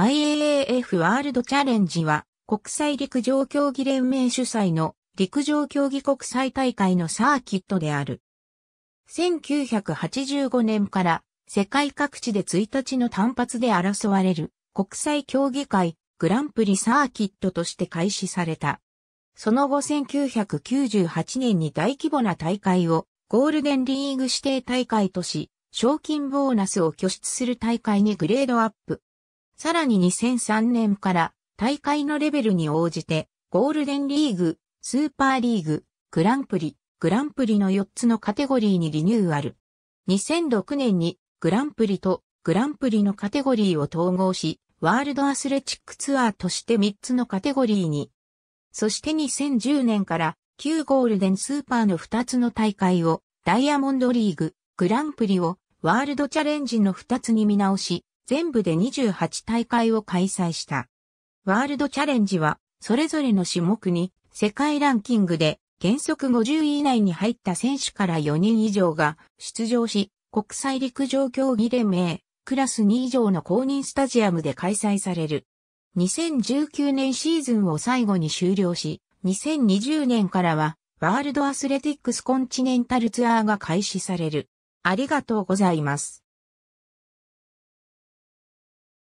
IAAF ワールドチャレンジは国際陸上競技連盟主催の陸上競技国際大会のサーキットである。1985年から世界各地で1日の単発で争われる国際競技会グランプリサーキットとして開始された。その後1998年に大規模な大会をゴールデンリーグ指定大会とし、賞金ボーナスを拠出する大会にグレードアップ。さらに2003年から大会のレベルに応じて、ゴールデンリーグ、スーパーリーグ、グランプリ、グランプリの4つのカテゴリーにリニューアル。2006年にグランプリとグランプリのカテゴリーを統合し、ワールドアスレチックツアーとして3つのカテゴリーに。そして2010年から旧ゴールデンスーパーの2つの大会をダイヤモンドリーグ、グランプリをワールドチャレンジの2つに見直し、全部で28大会を開催した。ワールドチャレンジは、それぞれの種目に世界ランキングで原則50位以内に入った選手から4人以上が出場し、国際陸上競技連盟、クラス2以上の公認スタジアムで開催される。2019年シーズンを最後に終了し、2020年からは、ワールドアスレティックスコンチネンタルツアーが開始される。ありがとうございます。